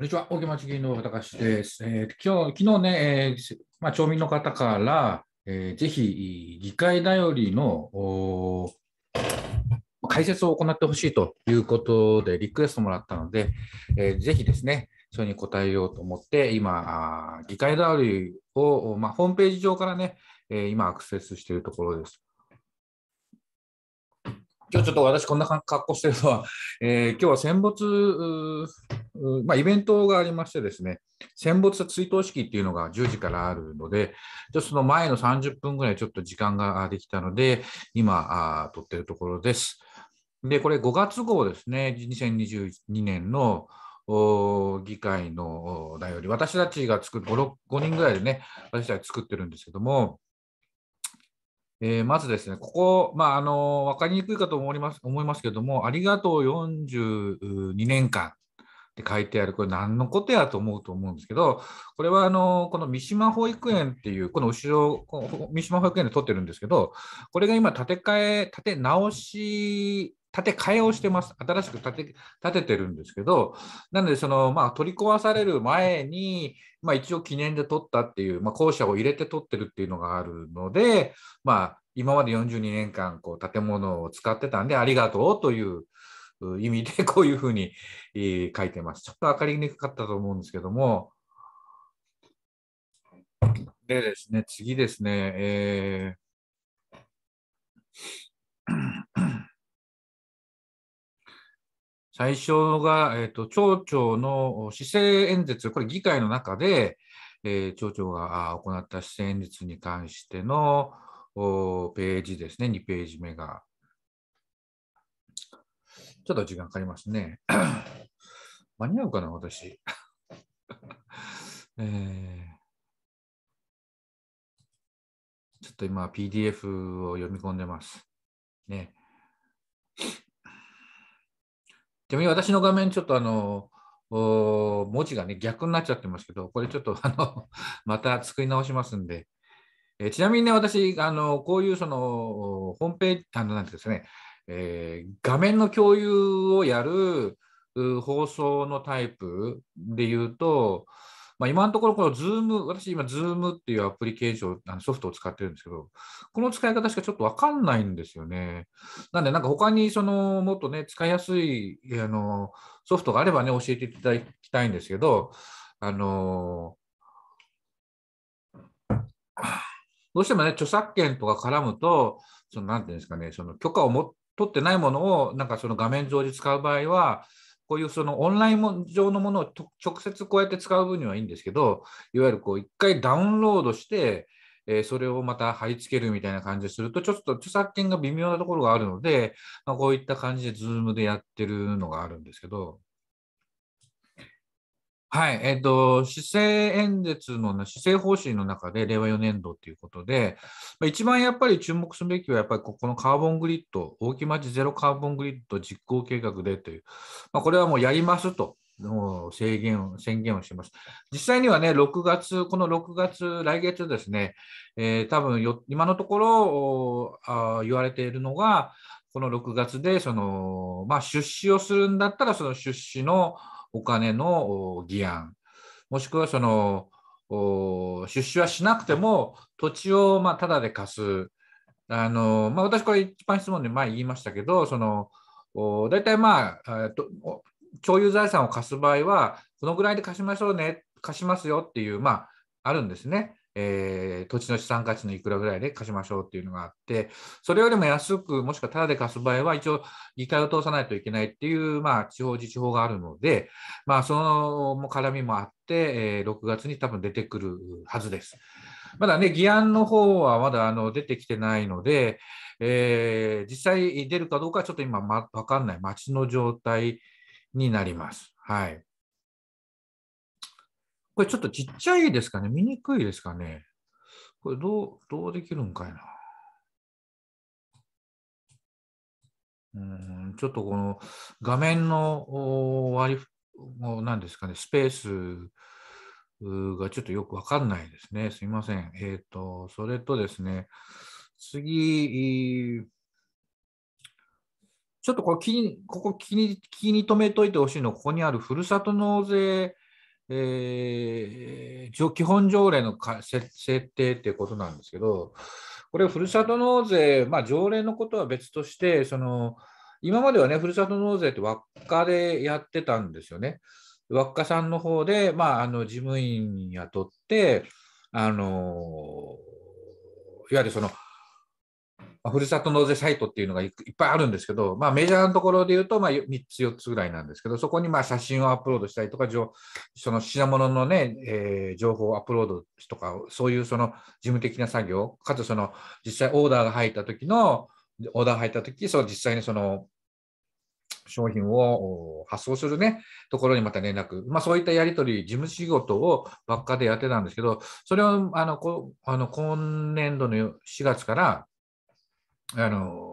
こんにちは、大木町議員の高橋です。えー、今日昨日ね、えー、まあ、町民の方から、えー、ぜひ議会頼りの解説を行ってほしいということでリクエストもらったので、えー、ぜひですね、それに応えようと思って、今、議会頼りを、まあ、ホームページ上からね、え今アクセスしているところです。今日ちょっと私こんな格好してるのは、えー、今日は戦没、まあ、イベントがありましてですね、戦没追悼式っていうのが10時からあるので、ちょその前の30分ぐらいちょっと時間ができたので、今、あ撮ってるところです。で、これ5月号ですね、2022年の議会のだより、私たちが作る5、6 5人ぐらいでね、私たち作ってるんですけども、えー、まずですね、ここ、まあ、あの分かりにくいかと思います思いますけども、ありがとう42年間って書いてある、これ、何のことやと思うと思うんですけど、これはあのこの三島保育園っていう、この後ろ、この三島保育園で撮ってるんですけど、これが今、建て替え、建て直し建て替えをしてます。新しく建て建ててるんですけど、なので、その、まあ、取り壊される前に、まあ、一応記念で取ったっていう、まあ、校舎を入れて取ってるっていうのがあるので、まあ、今まで42年間、こう、建物を使ってたんで、ありがとうという意味で、こういうふうに、え書いてます。ちょっと分かりにくかったと思うんですけども、でですね、次ですね、えー最初が、えーと、町長の市政演説、これ議会の中で、えー、町長が行った市政演説に関してのページですね、2ページ目が。ちょっと時間かかりますね。間に合うかな、私。えーちょっと今 PDF を読み込んでます。ね。ちなみに私の画面、ちょっとあの、文字がね、逆になっちゃってますけど、これちょっとあの、また作り直しますんで。えちなみにね、私、あの、こういうその、ホームページ、あの、なんてですね、えー、画面の共有をやる放送のタイプで言うと、まあ、今のところ、この Zoom、私今、Zoom っていうアプリケーション、あのソフトを使ってるんですけど、この使い方しかちょっとわかんないんですよね。なんで、なんか他に、その、もっとね、使いやすい、あの、ソフトがあればね、教えていただきたいんですけど、あの、どうしてもね、著作権とか絡むと、その、なんていうんですかね、その許可をも取ってないものを、なんかその画面上で使う場合は、こういうそのオンライン上のものを直接こうやって使う分にはいいんですけど、いわゆるこう一回ダウンロードして、えー、それをまた貼り付けるみたいな感じすると、ちょっと著作権が微妙なところがあるので、まあ、こういった感じで Zoom でやってるのがあるんですけど。はい、えっと、施政演説の、施政方針の中で、令和4年度ということで、一番やっぱり注目すべきは、やっぱりここのカーボングリッド、大木町ゼロカーボングリッド実行計画でという、まあ、これはもうやりますと。制限を宣言をします。実際にはね、6月、この6月、来月ですね、えー、多分よ今のところあ言われているのが、この6月でその、まあ、出資をするんだったら、その出資のお金の議案、もしくはその出資はしなくても土地をまあただで貸す、あのまあ、私、これ一般質問で前言いましたけど、その大体まあ、えっと、共有財産を貸す場合は、このぐらいで貸しましょうね、貸しますよっていう、まあ、あるんですね。えー、土地の資産価値のいくらぐらいで貸しましょうっていうのがあって、それよりも安く、もしくはただで貸す場合は、一応、議会を通さないといけないっていう、まあ、地方自治法があるので、まあ、その絡みもあって、えー、6月に多分出てくるはずです。まだね、議案の方はまだあの出てきてないので、えー、実際出るかどうかはちょっと今、ま、分かんない、町の状態になります。はいこれちょっとちっちゃいですかね見にくいですかねこれどう、どうできるんかいな。うんちょっとこの画面の割り、何ですかね、スペースがちょっとよくわかんないですね。すいません。えっ、ー、と、それとですね、次、ちょっとこれ気に、ここ気に、気に留めといてほしいの、ここにあるふるさと納税えー、基本条例の設定ということなんですけど、これ、ふるさと納税、まあ、条例のことは別として、その今まではね、ふるさと納税って輪っかでやってたんですよね。輪っかさんの方で、まあ、あの事務員雇って、あのいわゆるそのまあ、ふるさと納税サイトっていうのがいっぱいあるんですけど、まあ、メジャーのところで言うと、まあ、3つ、4つぐらいなんですけど、そこにまあ写真をアップロードしたりとか、その品物のね、えー、情報をアップロードとか、そういうその事務的な作業、かつその実際オーダーが入った時の、オーダー入った時、その実際にその商品を発送するね、ところにまた連絡。まあそういったやり取り、事務仕事をばっかでやってたんですけど、それをあのこあの今年度の4月から、あの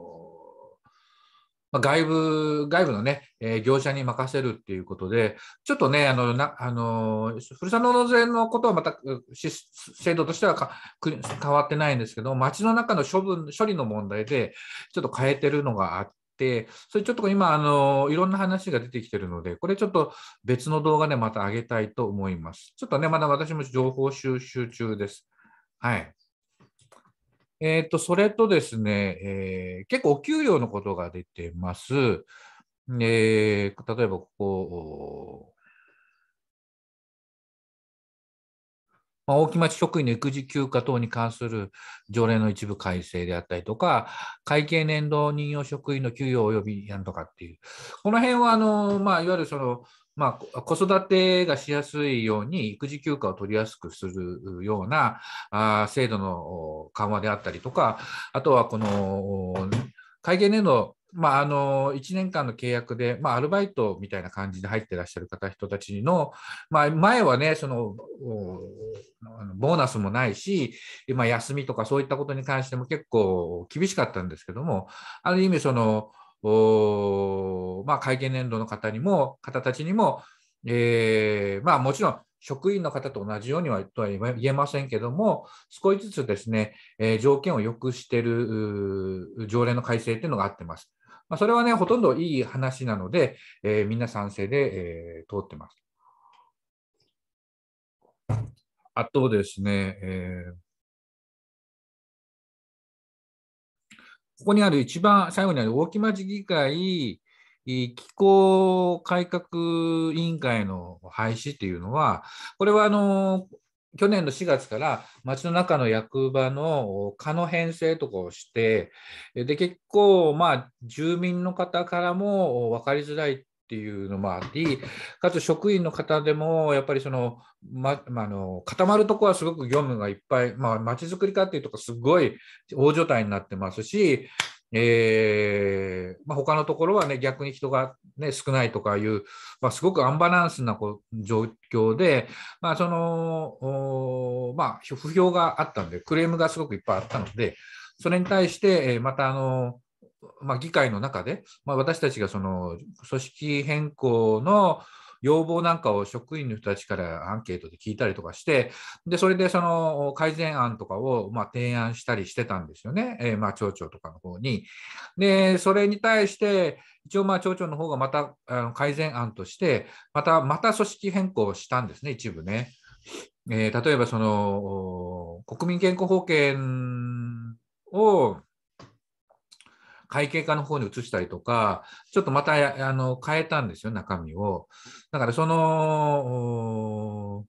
ま外部、外部のね、えー、業者に任せるっていうことで、ちょっとね、あの、なあのふるさと納税のことはまた制度としては変わってないんですけど、町の中の処分、処理の問題で、ちょっと変えてるのがあって、それちょっと今あの、いろんな話が出てきてるので、これちょっと別の動画でまた上げたいと思います。ちょっとね、まだ私も情報収集中です。はい。えっ、ー、と、それとですね、えー、結構お給料のことが出てます。えー、例えばここ、まあ、大木町職員の育児休暇等に関する条例の一部改正であったりとか、会計年度任用職員の給与及びなんとかっていう、この辺はあの、まあ、いわゆるそのまあ、子育てがしやすいように育児休暇を取りやすくするようなあ制度の緩和であったりとか、あとはこの会計年度まあ、あの1年間の契約で、まあ、アルバイトみたいな感じで入ってらっしゃる方人たちの、まあ、前はねそのボーナスもないし、まあ、休みとかそういったことに関しても結構厳しかったんですけどもある意味そのまあ、会計年度の方にも、方たちにも、えー、まあ、もちろん職員の方と同じようにはとは言えませんけども、少しずつですね、えー、条件を良くしている条例の改正というのがあってます。まあ、それはね、ほとんどいい話なので、えー、みんな賛成で、えー、通ってます。あとですね、えーここにある一番最後にある大木町議会気候改革委員会の廃止っていうのは、これはあの去年の4月から町の中の役場の蚊の編成とかをして、で結構、住民の方からも分かりづらいっていうのもあり、かつ職員の方でも、やっぱりその、ままあの、固まるとこはすごく業務がいっぱい、まあ、ちづくりかっていうとこ、すごい大所帯になってますし、えーまあ、他のところは、ね、逆に人が、ね、少ないとかいう、まあ、すごくアンバランスなこ状況で、まあそのまあ、不評があったんで、クレームがすごくいっぱいあったので、それに対して、またあのまあ、議会の中で、まあ、私たちがその組織変更の要望なんかを職員の人たちからアンケートで聞いたりとかして、でそれでその改善案とかをま提案したりしてたんですよね、えー、ま町長とかの方に。で、それに対して、一応まあ町長の方がまたあの改善案として、またまた組織変更したんですね、一部ね。えー、例えばその国民健康保険を会計課の方に移したりとか、ちょっとまたあの変えたんですよ、中身を。だからその、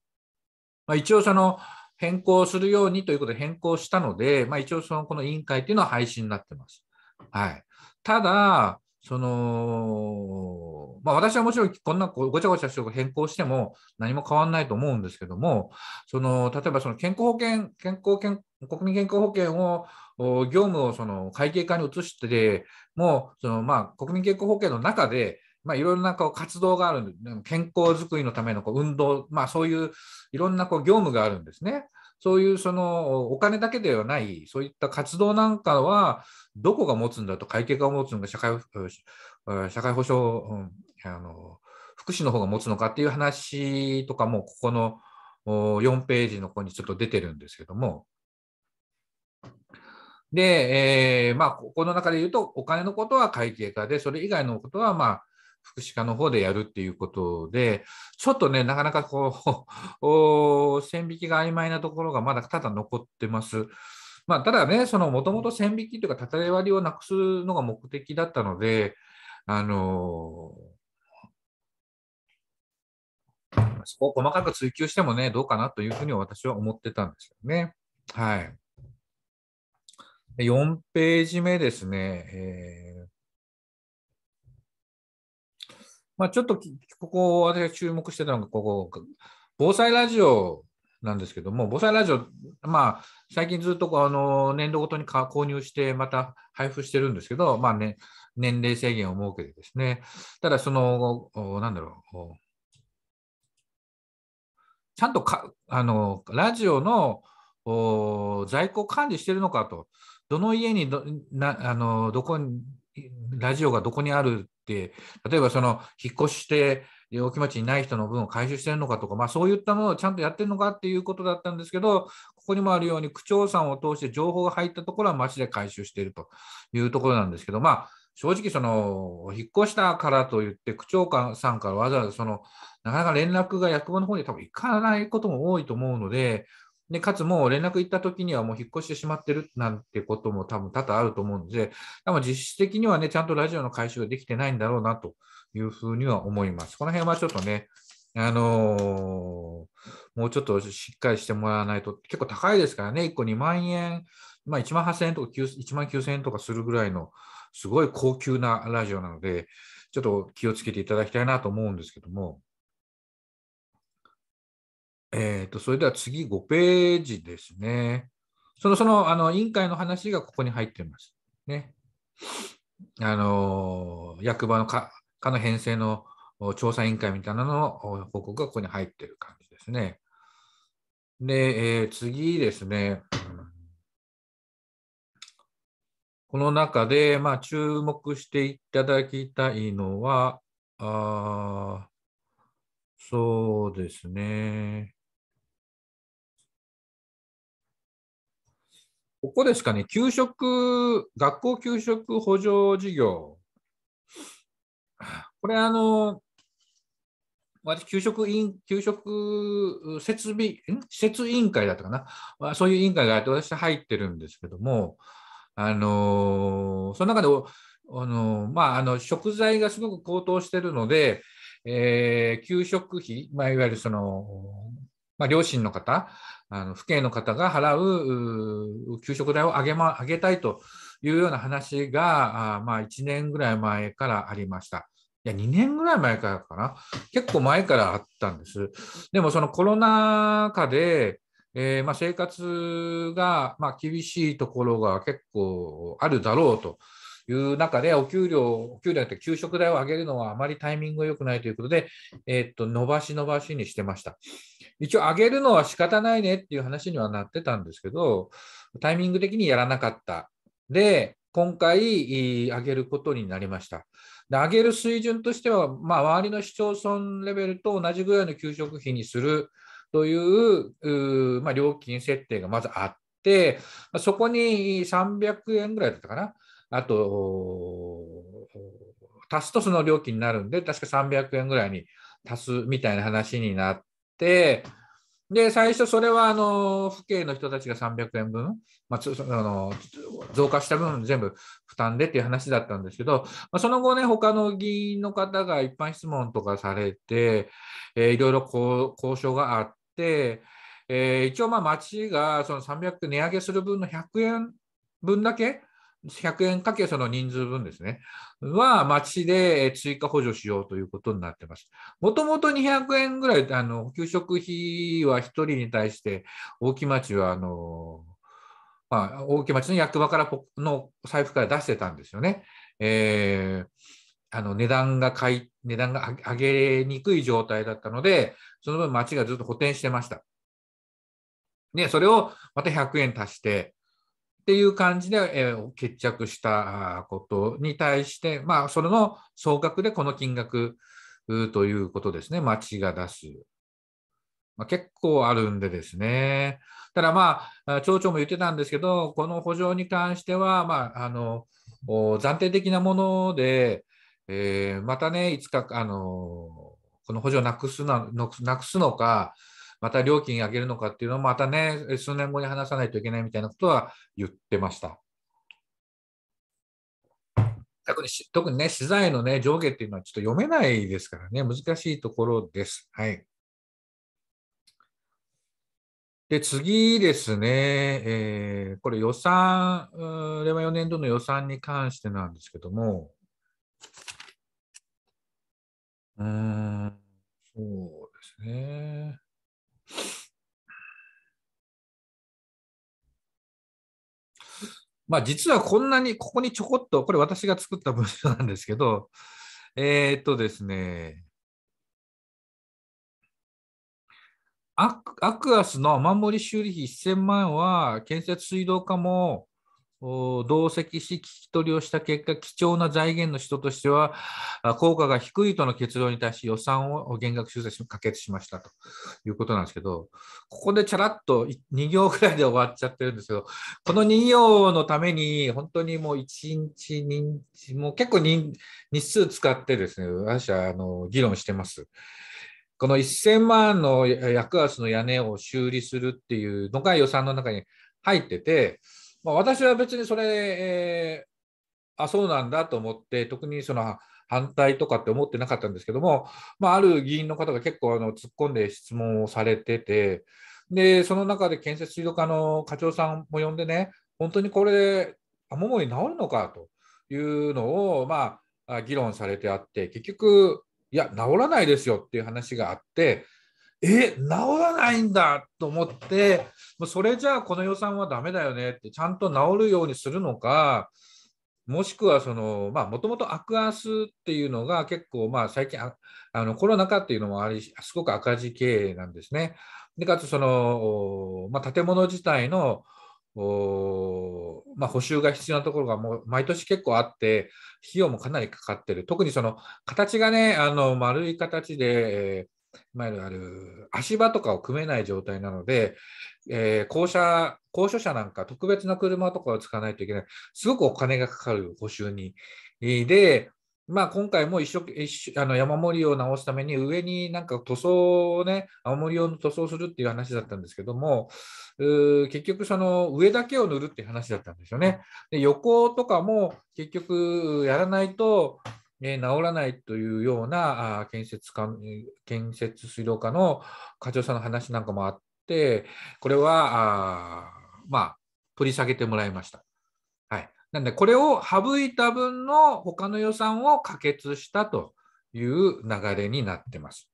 まあ、一応その変更するようにということで変更したので、まあ、一応そのこの委員会っていうのは廃止になってます。はい、ただ、その、まあ、私はもちろんこんなごちゃごちゃして変更しても何も変わらないと思うんですけども、その例えばその健康保険、健康健国民健康保険を業務をその会計課に移して、もうそのまあ国民健康保険の中で、まあ、いろいろなこう活動がある健康づくりのためのこう運動、まあ、そういういろんなこう業務があるんですね。そういうそのお金だけではない、そういった活動なんかは、どこが持つんだと、会計が持つのか、社会社会保障、うん、あの福祉の方が持つのかっていう話とかも、ここの4ページのこにちょっと出てるんですけども、で、えー、まあ、ここの中で言うと、お金のことは会計課で、それ以外のことは、まあ、福祉課の方でやるっていうことで、ちょっとね、なかなかこう、線引きが曖昧なところがまだただ残ってます。まあ、ただね、そのもともと線引きというか、たえ割りをなくすのが目的だったので、あのー、そこを細かく追求してもね、どうかなというふうに私は思ってたんですよね。はい。4ページ目ですね。えー、まあ、ちょっとここ、私が注目してたのが、ここ、防災ラジオなんですけども、防災ラジオ、まあ、最近ずっとあの年度ごとに購入して、また配布してるんですけど、まあね、年齢制限を設けてですね、ただ、その、なんだろう、ちゃんとかあのラジオの在庫管理してるのかとどの家にどなあのどこにラジオがどこにあるって例えばその引っ越して大木町にない人の分を回収してるのかとか、まあ、そういったものをちゃんとやってるのかっていうことだったんですけどここにもあるように区長さんを通して情報が入ったところは町で回収しているというところなんですけどまあ正直その引っ越したからといって区長さんからわざわざそのなかなか連絡が役場の方に多分行かないことも多いと思うのでで、かつもう連絡行った時にはもう引っ越してしまってるなんてことも多分多々あると思うんで、でも実質的にはね、ちゃんとラジオの回収ができてないんだろうなというふうには思います。この辺はちょっとね、あのー、もうちょっとしっかりしてもらわないと、結構高いですからね、1個2万円、まあ、1万8000円とか1万9000円とかするぐらいの、すごい高級なラジオなので、ちょっと気をつけていただきたいなと思うんですけども、えー、と、それでは次5ページですね。その、その、あの、委員会の話がここに入ってます。ね。あの、役場の課の編成の調査委員会みたいなのの報告がここに入っている感じですね。で、えー、次ですね。この中で、まあ、注目していただきたいのは、あそうですね。ここですかね、給食、学校給食補助事業。これ、あの、私、給食委員、給食設備、施設委員会だったかな、まあ、そういう委員会があって、私入ってるんですけども、あのその中で、あのまあ、あの、食材がすごく高騰してるので、えー、給食費、まあ、いわゆるその、まあ、両親の方あの府警の方が払う給食代を上げ,、ま、上げたいというような話が、あまあ、1年ぐらい前からありました。いや、2年ぐらい前からかな。結構前からあったんです。でも、そのコロナ禍で、えー、まあ、生活が、まあ、厳しいところが結構あるだろうという中で、お給料、お給料って給食代を上げるのはあまりタイミングが良くないということで、えー、っと、伸ばし伸ばしにしてました。一応、上げるのは仕方ないねっていう話にはなってたんですけど、タイミング的にやらなかった。で、今回、上げることになりました。で上げる水準としては、まあ、周りの市町村レベルと同じぐらいの給食費にするというまあ、料金設定がまずあって、そこに300円ぐらいだったかな。あと、足すとその料金になるんで、確か300円ぐらいに足すみたいな話になって、で、最初それは、あの、府警の人たちが300円分、まあ、あの増加した分全部負担でっていう話だったんですけど、まあ、その後ね、他の議員の方が一般質問とかされて、えー、いろいろ交渉があって、えー、一応まあ町がその300円値上げする分の100円分だけ100円かけその人数分ですね、は町で追加補助しようということになってます。もともと200円ぐらい、あの、給食費は1人に対して、大木町は、あの、まあ、大木町の役場からの財布から出してたんですよね。えー、あの値段が買い、値段が上げにくい状態だったので、その分町がずっと補填してました。で、それをまた100円足して、っていう感じで、えー、決着したことに対して、まあ、それの総額でこの金額ということですね、町が出す。まあ、結構あるんでですね。ただまあ、町長も言ってたんですけど、この補助に関しては、まあ、あの暫定的なもので、えー、またね、いつかあのこの補助をなくすななくすのか、また料金上げるのかっていうのをまたね、数年後に話さないといけないみたいなことは言ってました。特に特にね、資材の、ね、上下っていうのはちょっと読めないですからね、難しいところです。はい。で、次ですね、えー、これ予算、令和4年度の予算に関してなんですけども、うーん、そうですね。まあ、実はこんなに、ここにちょこっと、これ私が作った文章なんですけど、えー、っとですね、アクアスの雨漏り修理費1000万は建設水道課も同席し聞き取りをした結果、貴重な財源の人としては、効果が低いとの結論に対し予算を減額修正し可決しましたということなんですけど、ここでチャラッと2行ぐらいで終わっちゃってるんですけど、この2行のために、本当にもう1日、2日もう結構日数使ってですね、私はあの議論してます。この1000万の薬足の屋根を修理するっていうのが予算の中に入ってて、まあ、私は別にそれ、えー、あそうなんだと思って特にその反対とかって思ってなかったんですけども、まあ、ある議員の方が結構あの突っ込んで質問をされててでその中で建設水道課の課長さんも呼んでね本当にこれ雨漏り治るのかというのを、まあ、議論されてあって結局いや治らないですよっていう話があってえ治らないんだと思ってもうそれじゃあこの予算はダメだよねってちゃんと治るようにするのかもしくはそのまあもともとアクアスっていうのが結構まあ最近あのコロナ禍っていうのもありすごく赤字経営なんですね。でかつその、まあ、建物自体のおまあ、補修が必要なところがもう毎年結構あって費用もかなりかかってる特にその形がねあの丸い形で、いわゆるある足場とかを組めない状態なので、えー、校舎、高所車なんか特別な車とかを使わないといけない、すごくお金がかかる補修に。で、まあ、今回も一一あの山盛りを直すために上になんか塗装をね、青森用の塗装するっていう話だったんですけども、結局その上だけを塗るっていう話だったんですよね。で横とかも結局やらないと、えー、治らないというようなあ建設か建設水道課の課長さんの話なんかもあってこれはあまあ取り下げてもらいました。はい、なんでこれを省いた分の他の予算を可決したという流れになってます。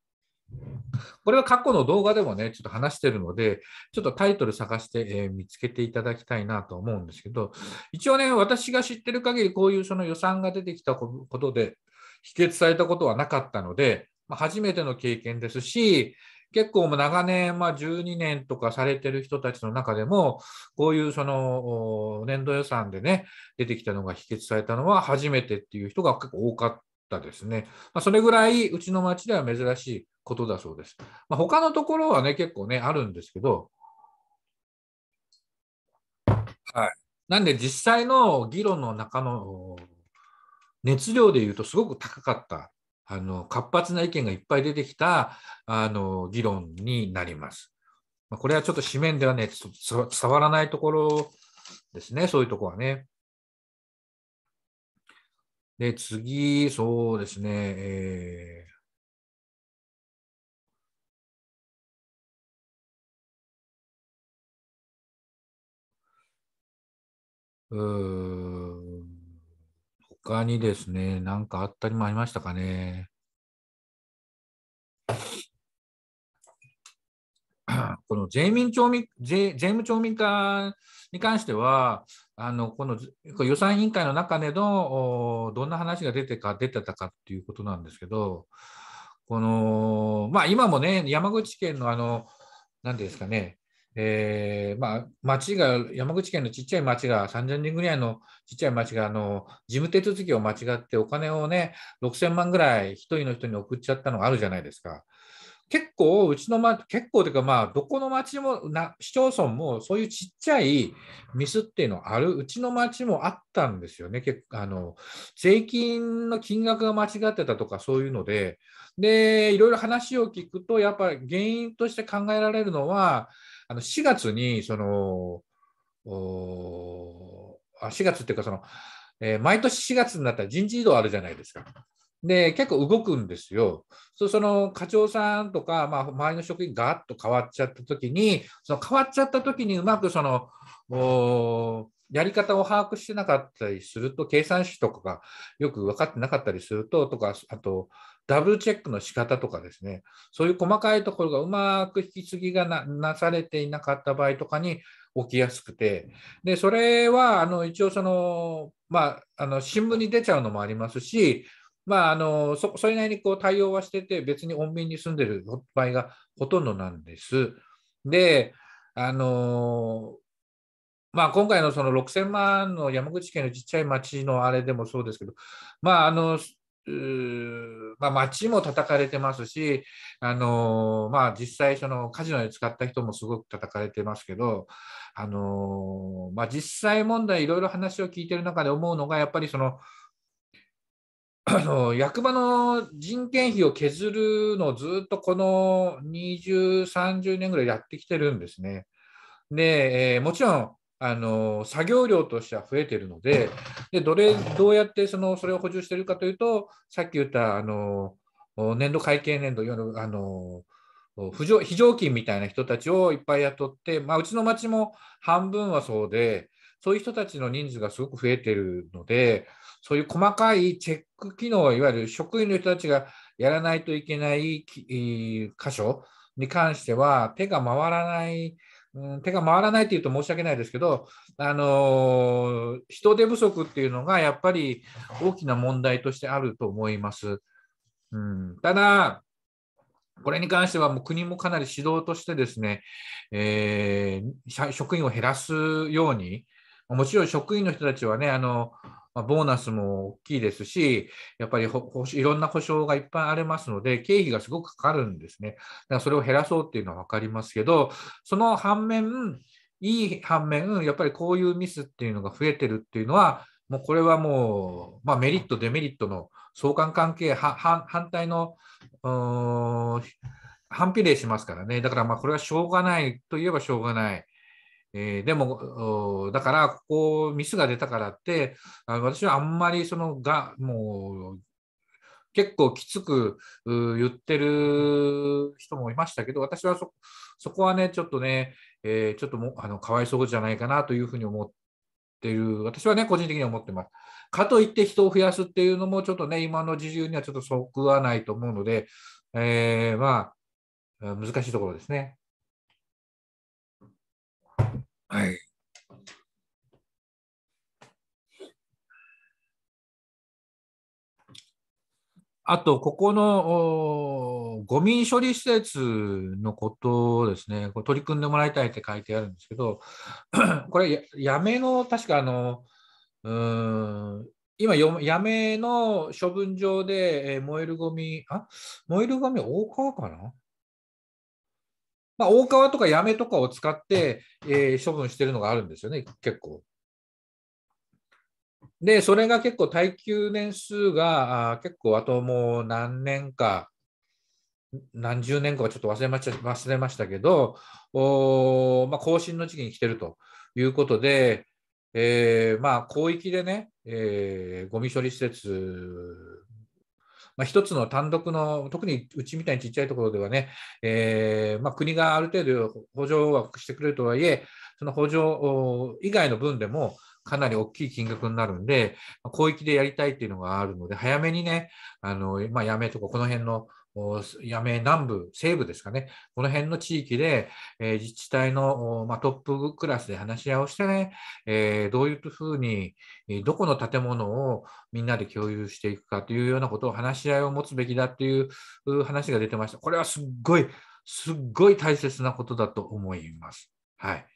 これは過去の動画でもね、ちょっと話してるので、ちょっとタイトル探して、えー、見つけていただきたいなと思うんですけど、一応ね、私が知ってる限り、こういうその予算が出てきたことで、否決されたことはなかったので、まあ、初めての経験ですし、結構長年、まあ、12年とかされてる人たちの中でも、こういうその年度予算でね、出てきたのが否決されたのは初めてっていう人が結構多かったですね。まあ、それぐらい、うちの町では珍しいことだそうです。まあ、他のところはね、結構ね、あるんですけど、はい。なんで、実際の議論の中の熱量でいうと、すごく高かった。あの活発な意見がいっぱい出てきたあの議論になります。まあ、これはちょっと紙面ではね、伝わらないところですね、そういうとこはね。で、次、そうですね、えーうん。他にですね、何かあったりもありましたかね。この税民町民税税務町民化に関しては、あのこの予算委員会の中でのどんな話が出てか出てたかっていうことなんですけど、このまあ、今もね、山口県のあの、なんですかね、えーまあ、町が、山口県のちっちゃい町が、3000人ぐらいのちっちゃい町があの、事務手続きを間違って、お金をね、6000万ぐらい、1人の人に送っちゃったのがあるじゃないですか。結構、うちの、ま、結構というか、まあ、どこの町もな、市町村もそういうちっちゃいミスっていうのある、うちの町もあったんですよね、結あの税金の金額が間違ってたとか、そういうので、で、いろいろ話を聞くと、やっぱり原因として考えられるのは、あの4月にその、おあ4月っていうかその、えー、毎年4月になったら人事異動あるじゃないですか。で、結構動くんですよ。そその課長さんとか、まあ、周りの職員がっと変わっちゃった時に、その変わっちゃった時にうまくその、おやり方を把握してなかったりすると、計算式とかがよく分かってなかったりすると、とか、あと、ダブルチェックの仕方とかですね、そういう細かいところがうまく引き継ぎがなされていなかった場合とかに起きやすくて、で、それは、あの、一応その、まあ、あの、新聞に出ちゃうのもありますし、まあ、あのそそれなりにこう対応はしてて、別に穏便に住んでる場合がほとんどなんです。で、あのまあ、今回のその6000万の山口県のちっちゃい町のあれでもそうですけど、まああのまあ、町も叩かれてますし、あのまあ、実際、カジノで使った人もすごく叩かれてますけど、あのまあ、実際問題、いろいろ話を聞いてる中で思うのが、やっぱりそのあの役場の人件費を削るのをずっとこの20、30年ぐらいやってきてるんですね。で、えー、もちろんあの作業量としては増えてるので、でどれどうやってそのそれを補充してるかというと、さっき言ったあの年度会計年度、あの非常非常勤みたいな人たちをいっぱい雇って、まあ、うちの町も半分はそうで、そういう人たちの人数がすごく増えてるので、そういう細かいチェック機能、いわゆる職員の人たちがやらないといけない箇所に関しては、手が回らない、うん、手が回らないというと申し訳ないですけど、あの人手不足っていうのがやっぱり大きな問題としてあると思います。うん、ただ、これに関してはもう国もかなり指導としてですね、えー、職員を減らすように、もちろん職員の人たちはね、あのまあ、ボーナスも大きいですし、やっぱりいろんな保証がいっぱいありますので、経費がすごくかかるんですね。だからそれを減らそうっていうのは分かりますけど、その反面、いい反面、やっぱりこういうミスっていうのが増えてるっていうのは、もうこれはもう、まあ、メリット、デメリットの相関関係、反対の、反比例しますからね。だからまあこれはしょうがないといえばしょうがない。えー、でも、だから、ここミスが出たからって、あ私はあんまりそのが、もう、結構きつく言ってる人もいましたけど、私はそそこはね、ちょっとね、えー、ちょっともあのかわいそうじゃないかなというふうに思ってる、私はね、個人的に思ってます。かといって人を増やすっていうのも、ちょっとね、今の自由にはちょっとそくわないと思うので、えー、まあ、難しいところですね。はい。あと、ここのごみ処理施設のことをですね、こう取り組んでもらいたいって書いてあるんですけど、これや、やめの、確かあの、うん今よ、やめの処分場で、え燃えるごみ、あ燃えるごみ大川かなまあ、大川とかやめとかを使って、えー、処分してるのがあるんですよね、結構。で、それが結構耐久年数があ結構あともう何年か、何十年かはちょっと忘れました忘れましたけど、おまあ、更新の時期に来てるということで、えー、まあ広域でね、えー、ゴミ処理施設まあ、一つの単独の、特にうちみたいにちっちゃいところではね、えー、まあ、国がある程度補助枠してくれるとはいえ、その補助以外の分でも、かなり大きい金額になるんで、広域でやりたいっていうのがあるので、早めにね、あのまあ、やめとか、この辺のやめ南部、西部ですかね、この辺の地域で、えー、自治体の、まあ、トップクラスで話し合いをしてね、えー、どういうふうに、どこの建物をみんなで共有していくかというようなことを話し合いを持つべきだという話が出てました。これはすっごい、すっごい大切なことだと思います。はい。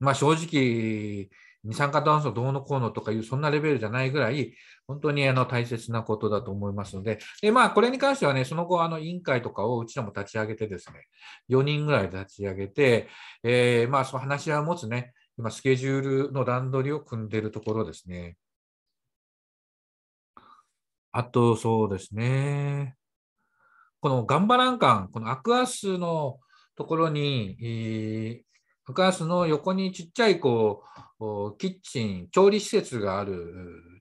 まあ正直、二酸化炭素どうのこうのとかいう、そんなレベルじゃないぐらい、本当にあの大切なことだと思いますので、でまあ、これに関してはね、その後、あの委員会とかをうちでも立ち上げてですね、4人ぐらい立ち上げて、えー、まあ、その話し合いを持つね、今、スケジュールの段取りを組んでいるところですね。あと、そうですね。この頑張らんかん、このアクアスのところに、えアスの横にちっちゃいこうキッチン調理施設がある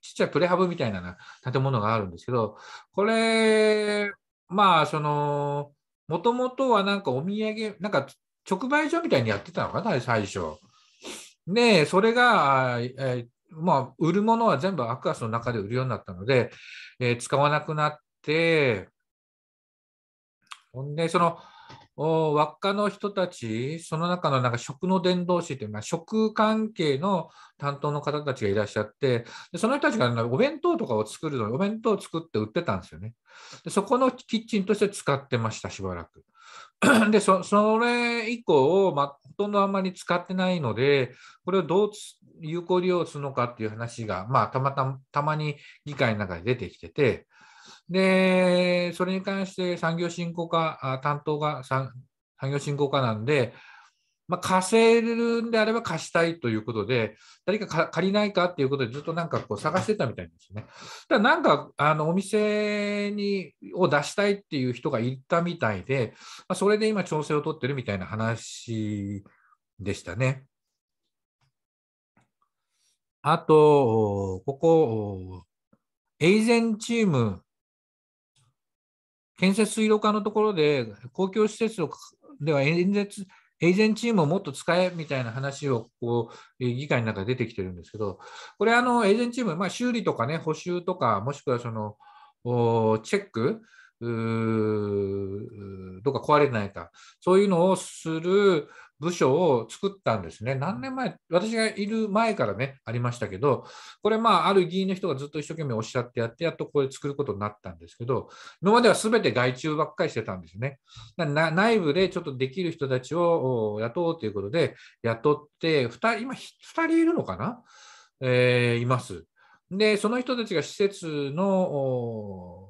ちっちゃいプレハブみたいな建物があるんですけどこれまあそのもともとはなんかお土産なんか直売所みたいにやってたのかな最初。でそれが、えまあ、売るものは全部アクアスの中で売るようになったので、えー、使わなくなってほんでその輪っかの人たち、その中のなんか食の伝道師というのは、食関係の担当の方たちがいらっしゃって、でその人たちがお弁当とかを作るのに、お弁当を作って売ってたんですよね。でそこのキッチンとして使ってました、しばらく。でそ、それ以降、まほとんどあんまり使ってないので、これをどう有効利用するのかっていう話が、まあ、たまたまに議会の中で出てきてて、で、それに関して産業振興課、担当が産業振興課なんで、まあ、貸せるんであれば貸したいということで、誰か借りないかっていうことでずっとなんかこう探してたみたいですね。だなんかあのお店にを出したいっていう人がいたみたいで、まあ、それで今調整を取ってるみたいな話でしたね。あと、ここ、エイゼンチーム建設水道管のところで、公共施設では演説、エージェンチームをもっと使えみたいな話をこう議会の中で出てきてるんですけど、これ、あのエージェンチーム、まあ、修理とかね、補修とか、もしくはそのチェック、どっか壊れないか、そういうのをする部署を作ったんですね。何年前、私がいる前からね、ありましたけど、これ、まあ、ある議員の人がずっと一生懸命おっしゃってやって、やっとこれ作ることになったんですけど、今までは全て外注ばっかりしてたんですね。内部でちょっとできる人たちを雇おうということで、雇って、2人、今、2人いるのかな、えー、います。で、その人たちが施設の、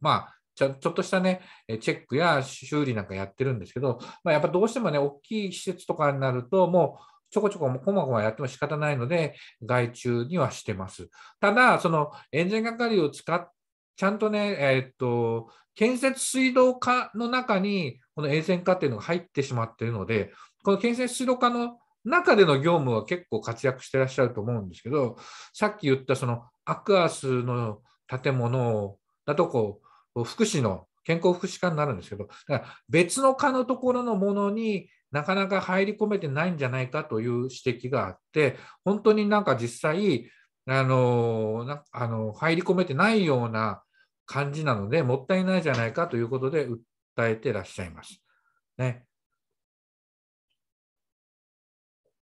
まあ、ちょちょっとしたね、チェックや修理なんかやってるんですけど、まあ、やっぱどうしてもね、大きい施設とかになると、もうちょこちょこもこまごまやっても仕方ないので、外注にはしてます。ただ、そのエンジン係を使っちゃんとね、えー、っと、建設水道課の中に、この衛星化っていうのが入ってしまっているので、この建設水道課の中での業務は結構活躍してらっしゃると思うんですけど、さっき言ったそのアクアスの建物だとこう、福祉の健康福祉課になるんですけど、だから別の課のところのものになかなか入り込めてないんじゃないかという指摘があって、本当になんか実際、あのなあの入り込めてないような感じなので、もったいないじゃないかということで訴えてらっしゃいます。ね、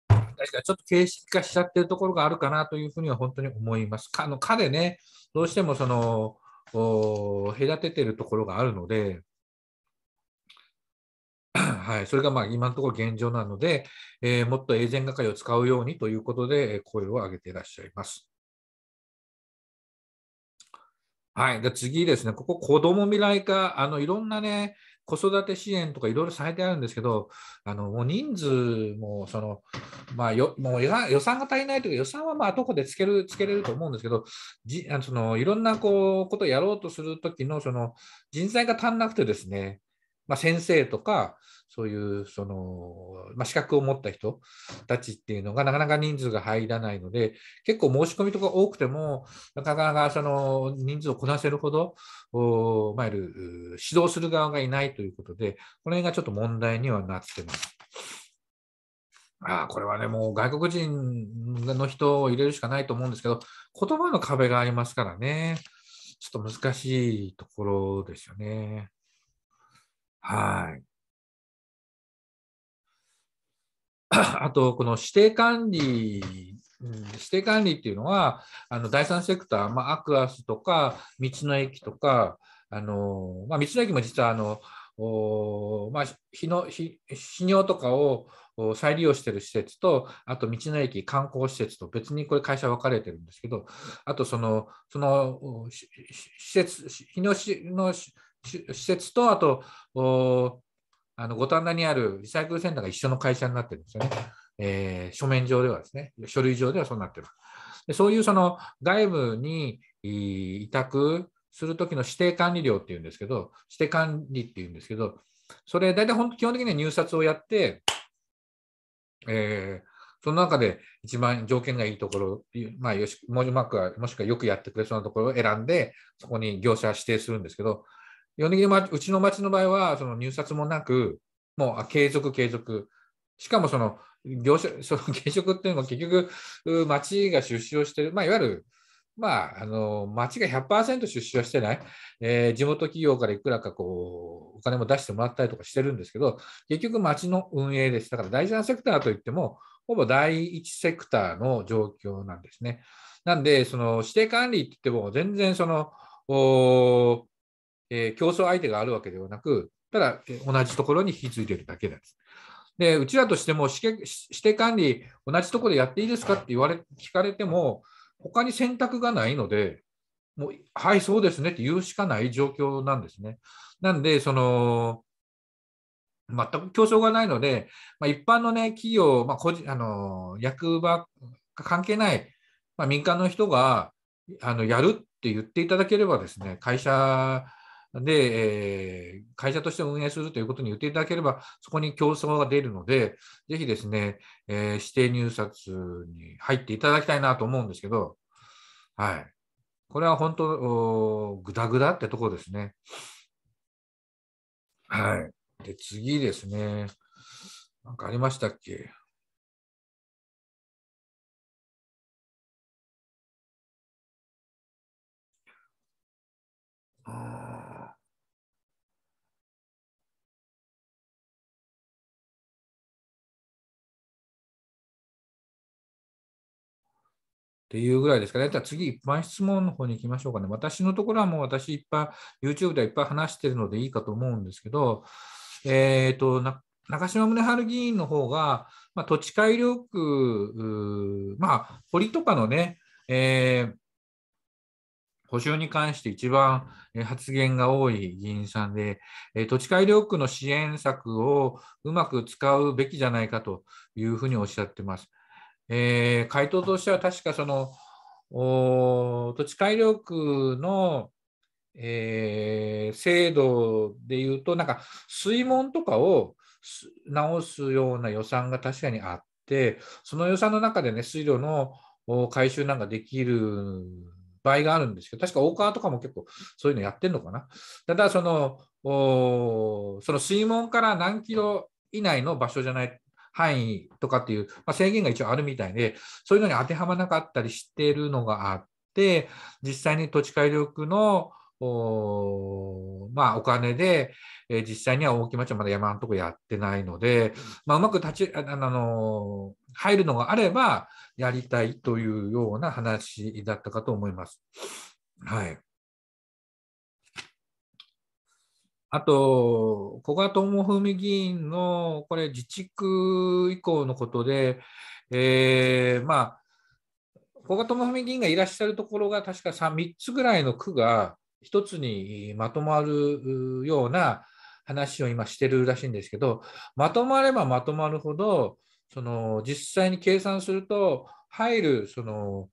確かちょっと形式化しちゃってるところがあるかなというふうには本当に思います。かの課でね、どうしてもその隔ててるところがあるので、はい、それがまあ今のところ現状なので、えー、もっとエージェン係を使うようにということで、声を上げていらっしゃいます。はい、で次ですね、ここ、子ども未来化、あのいろんなね、子育て支援とかいろいろされてあるんですけど、あのもう人数もその、まあ、よもう予算が足りないというか、予算はまあどこでつけるつけれると思うんですけど、じあのそのいろんなこうことをやろうとするときのその人材が足んなくてですね、まあ、先生とか、そういうその、まあ、資格を持った人たちっていうのがなかなか人数が入らないので、結構申し込みとか多くても、なかなかその人数をこなせるほど、おまあ、いわゆる指導する側がいないということで、この辺がちょっと問題にはなってます。あこれはね、もう外国人の人を入れるしかないと思うんですけど、言葉の壁がありますからね、ちょっと難しいところですよね。はい。あと、この指定管理指定管理っていうのは、あの第三セクター、まあ、アクアスとか、道の駅とか、あのまあ、道の駅も実はあの、まあ、日の日尿とかを再利用してる施設と、あと道の駅観光施設と、別にこれ、会社分かれてるんですけど、あとその、その施設、日野市の施設と、あと、あの五反田にあるリサイクルセンターが一緒の会社になってるんですよね。えー、書面上ではですね、書類上ではそうなってる。でそういうその外部に委託するときの指定管理料っていうんですけど、指定管理っていうんですけど、それ大体本当基本的には入札をやって、えー、その中で一番条件がいいところ、まあ、よしもうまくはもしくはよくやってくれそうなところを選んで、そこに業者指定するんですけど、うちの町の場合は、その入札もなく、もう継続、継続。しかもその業者、その現職っていうのは結局、町が出資をしてる、まあ、いわゆる、まあ、あの町が100%出資はしてない、えー、地元企業からいくらかこうお金も出してもらったりとかしてるんですけど、結局、町の運営です。だから第なセクターといっても、ほぼ第1セクターの状況なんですね。なんで、その指定管理って言っても、全然その、えー、競争相手があるわけではなく、ただ、同じところに引き継いでるだけです。で、うちらとしても指定管理、同じところでやっていいですかって言われ、聞かれても、他に選択がないので、もう、はい、そうですねって言うしかない状況なんですね。なんで、その、全く競争がないので、まあ、一般の、ね、企業、まあ、個人あの役場関係ない、まあ、民間の人があのやるって言っていただければですね、会社で、えー、会社として運営するということに言っていただければ、そこに競争が出るので、ぜひですね、えー、指定入札に入っていただきたいなと思うんですけど、はい。これは本当、ぐだぐだってところですね。はい。で、次ですね。なんかありましたっけっていうぐらいですから、次、一般質問の方に行きましょうかね。私のところはもう私、いっぱい、YouTube ではいっぱい話してるのでいいかと思うんですけど、えっ、ー、と、中島宗春議員の方が、まあ、土地改良区、まあ、堀とかのね、えー、補修に関して一番発言が多い議員さんで、土地改良区の支援策をうまく使うべきじゃないかというふうにおっしゃってます。えー、回答としては確かその土地改良区の、えー、制度でいうとなんか水門とかを直すような予算が確かにあってその予算の中でね水路の回収なんかできる場合があるんですけど確か大川とかも結構そういうのやってんのかなただそのその水門から何キロ以内の場所じゃない範囲とかっていう、まあ、制限が一応あるみたいで、そういうのに当てはまなかったりしているのがあって、実際に土地改良区のおまあ、お金で、えー、実際には大木町はまだ山のとこやってないので、まあ、うまく立ちあの入るのがあればやりたいというような話だったかと思います。はいあと、古賀智文議員の、これ、自治区以降のことで、えー、まあ、古賀智文議員がいらっしゃるところが、確か 3, 3つぐらいの区が1つにまとまるような話を今してるらしいんですけど、まとまればまとまるほど、その実際に計算すると、入るその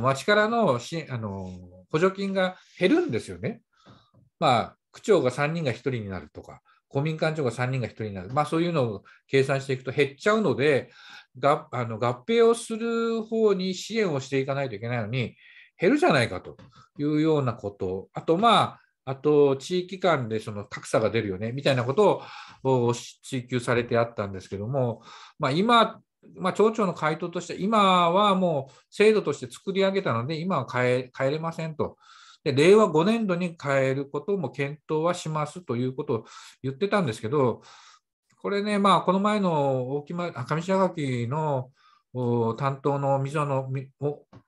町からのしあの補助金が減るんですよね。まあ区長が3人が1人になるとか、公民館長が3人が1人になる、まあ、そういうのを計算していくと減っちゃうので、があの合併をする方に支援をしていかないといけないのに、減るじゃないかというようなこと、あと、まあ、あと地域間でその格差が出るよねみたいなことを追求されてあったんですけども、まあ、今、まあ、町長の回答として、今はもう制度として作り上げたので、今は変え変えれませんと。で、令和5年度に変えることも検討はしますということを言ってたんですけど、これね、まあ、この前の大木上白垣の担当の溝の、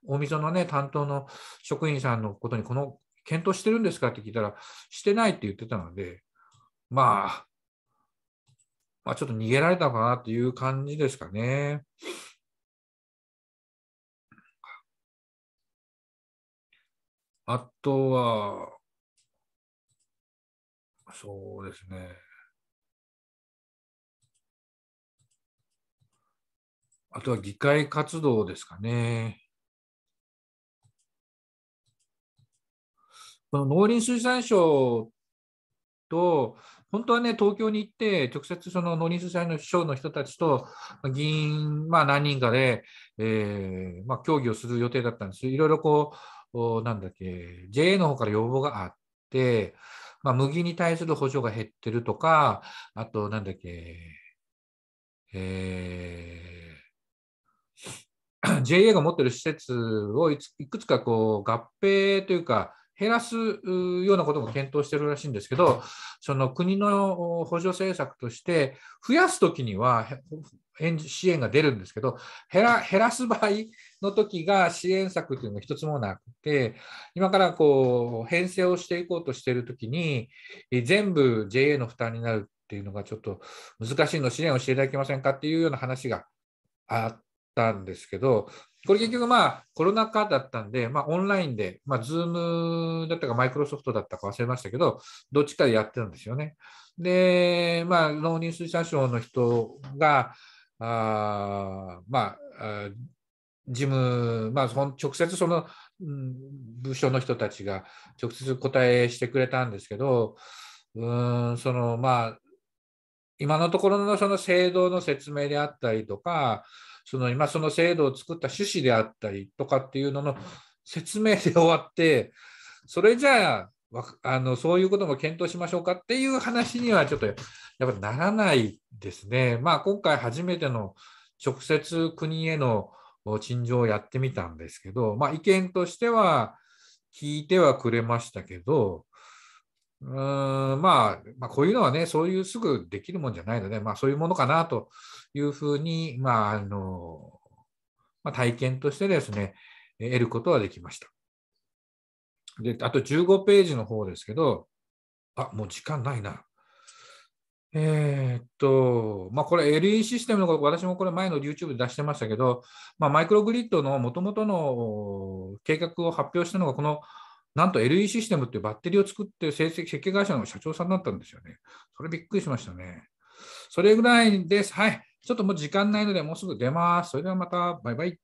お溝のね、担当の職員さんのことに、この検討してるんですかって聞いたら、してないって言ってたので、まあ、まあ、ちょっと逃げられたかなっていう感じですかね。あとは、そうですね。あとは議会活動ですかね。この農林水産省と本当はね、東京に行って、直接その農林水産の秘書の人たちと、議員、まあ、何人かで、えーまあ、協議をする予定だったんです。いろいろこう、なんだっけ、JA の方から要望があって、まあ、麦に対する補助が減ってるとか、あと、なんだっけ、えー、JA が持ってる施設をいくつかこう合併というか、減らすようなことも検討してるらしいんですけど、その国の補助政策として、増やすときには支援が出るんですけど減ら、減らす場合の時が支援策というのが一つもなくて、今からこう編成をしていこうとしているときに、全部 JA の負担になるっていうのがちょっと難しいの、支援をしていただけませんかっていうような話があったんですけど、これ結局まあコロナ禍だったんで、まあ、オンラインで、まあ、ズームだったかマイクロソフトだったか忘れましたけど、どっちかでやってるんですよね。で、まあ、農林水産省の人が、あまあ、事務、まあ、直接その、うん、部署の人たちが直接答えしてくれたんですけど、うんそのまあ、今のところのその制度の説明であったりとか、その今その制度を作った趣旨であったりとかっていうのの説明で終わってそれじゃああのそういうことも検討しましょうかっていう話にはちょっとやっぱならないですね。まあ、今回初めての直接国への陳情をやってみたんですけど、まあ、意見としては聞いてはくれましたけどうん、まあ、まあ、こういうのはね、そういうすぐできるもんじゃないので、まあ、そういうものかなというふうに、まあ、あの、まあ、体験としてですね、得ることはできました。で、あと15ページの方ですけど、あ、もう時間ないな。えー、っと、まあ、これ LE システムのこと、私もこれ前の YouTube で出してましたけど、まあ、マイクログリッドのもともとの計画を発表したのが、このなんと LE システムっていうバッテリーを作ってる設計会社の社長さんだったんですよね。それびっくりしましたね。それぐらいです。はい。ちょっともう時間ないので、もうすぐ出ます。それではまた、バイバイ。